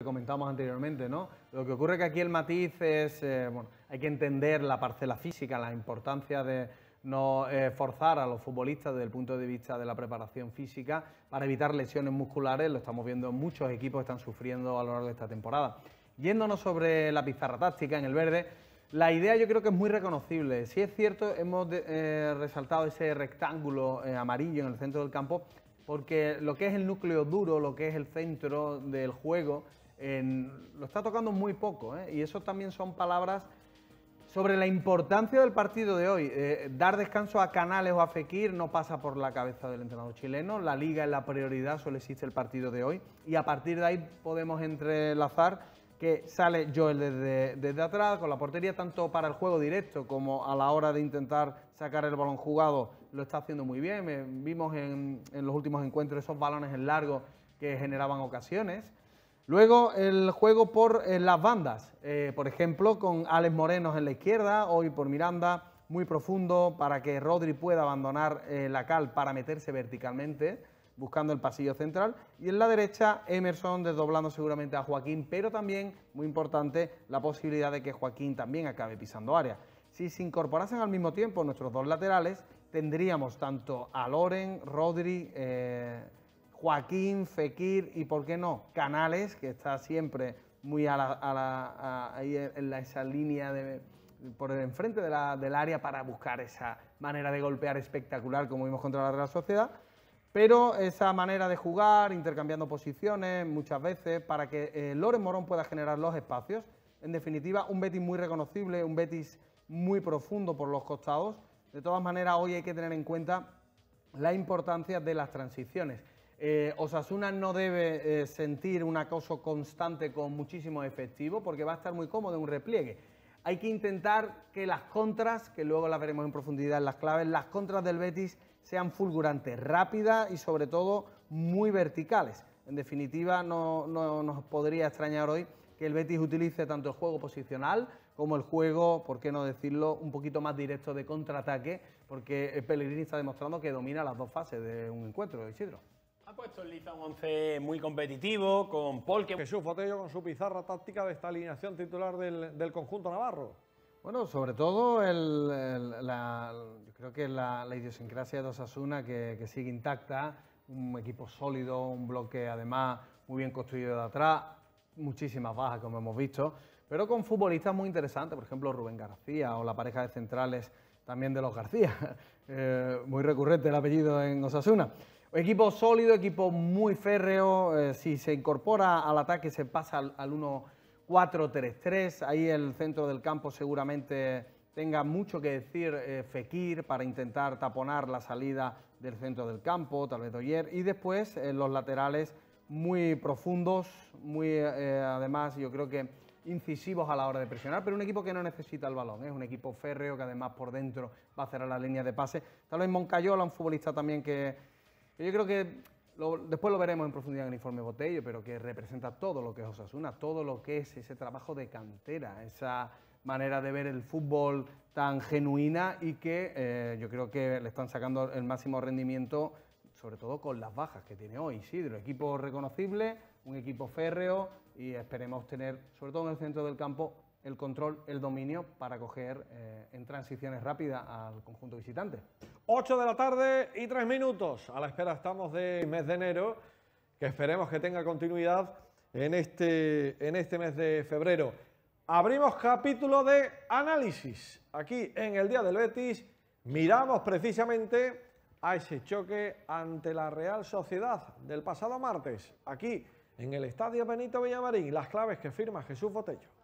que comentábamos anteriormente, ¿no? Lo que ocurre que aquí el matiz es, eh, bueno, hay que entender la parcela física, la importancia de no eh, forzar a los futbolistas desde el punto de vista de la preparación física para evitar lesiones musculares, lo estamos viendo, en muchos equipos ...que están sufriendo a lo largo de esta temporada. Yéndonos sobre la pizarra táctica en el verde, la idea yo creo que es muy reconocible. Si es cierto, hemos eh, resaltado ese rectángulo amarillo en el centro del campo, porque lo que es el núcleo duro, lo que es el centro del juego, lo está tocando muy poco, ¿eh? y eso también son palabras sobre la importancia del partido de hoy. Eh, dar descanso a Canales o a Fekir no pasa por la cabeza del entrenador chileno. La liga es la prioridad, solo existe el partido de hoy. Y a partir de ahí podemos entrelazar que sale Joel desde, atrás, con la portería tanto para el juego directo como a la hora de intentar sacar el balón jugado, lo está haciendo muy bien. Eh, vimos en los últimos encuentros esos balones en largo que generaban ocasiones. Luego el juego por eh, las bandas, eh, por ejemplo, con Alex Moreno en la izquierda, hoy por Miranda, muy profundo para que Rodri pueda abandonar eh, la cal para meterse verticalmente, buscando el pasillo central. Y en la derecha, Emerson desdoblando seguramente a Joaquín, pero también, muy importante, la posibilidad de que Joaquín también acabe pisando área. Si se incorporasen al mismo tiempo nuestros dos laterales, tendríamos tanto a Loren, Rodri, Joaquín, Fekir y, ¿por qué no?, Canales, que está siempre muy en esa línea por el enfrente del área para buscar esa manera de golpear espectacular como vimos contra la Real Sociedad. Pero esa manera de jugar, intercambiando posiciones muchas veces, para que eh, Loren Morón pueda generar los espacios. En definitiva, un Betis muy reconocible, un Betis muy profundo por los costados. De todas maneras, hoy hay que tener en cuenta la importancia de las transiciones. Eh, Osasuna no debe eh, sentir un acoso constante con muchísimo efectivo porque va a estar muy cómodo en un repliegue. Hay que intentar que las contras, que luego las veremos en profundidad en las claves, las contras del Betis sean fulgurantes, rápidas y sobre todo muy verticales. En definitiva, no, nos podría extrañar hoy que el Betis utilice tanto el juego posicional como el juego, por qué no decirlo, un poquito más directo de contraataque, porque Pellegrini está demostrando que domina las dos fases de un encuentro, Isidro. Ha puesto en liza un 11 muy competitivo, con Paul que... Jesús Fotello con su pizarra táctica de esta alineación titular del, del conjunto navarro. Bueno, sobre todo, yo creo que la, la idiosincrasia de Osasuna que, que sigue intacta, un equipo sólido, un bloque además muy bien construido de atrás, muchísimas bajas como hemos visto, pero con futbolistas muy interesantes, por ejemplo Rubén García o la pareja de centrales también de los García, eh, muy recurrente el apellido en Osasuna. Equipo sólido, equipo muy férreo. Eh, si se incorpora al ataque, se pasa al, 1-4-3-3. Ahí el centro del campo seguramente tenga mucho que decir eh, Fekir para intentar taponar la salida del centro del campo, tal vez Oyer, Y después eh, los laterales muy profundos, muy además, yo creo que incisivos a la hora de presionar, pero un equipo que no necesita el balón, es un equipo férreo que además por dentro va a cerrar la línea de pase. Tal vez Moncayola, un futbolista también que yo creo que después lo veremos en profundidad en el informe Botello, pero que representa todo lo que es Osasuna, todo lo que es ese trabajo de cantera, esa manera de ver el fútbol tan genuina y que eh, yo creo que le están sacando el máximo rendimiento, sobre todo con las bajas que tiene hoy Sí, un Equipo reconocible, un equipo férreo y esperemos tener, sobre todo en el centro del campo, el control, el dominio para coger eh, en transiciones rápidas al conjunto visitante. 8 de la tarde y 3 minutos. A la espera estamos de mes de enero, que esperemos que tenga continuidad en este, en este mes de febrero. Abrimos capítulo de análisis. Aquí en el Día del Betis miramos precisamente a ese choque ante la Real Sociedad del pasado martes, aquí en el Estadio Benito Villamarín, las claves que firma Jesús Botello.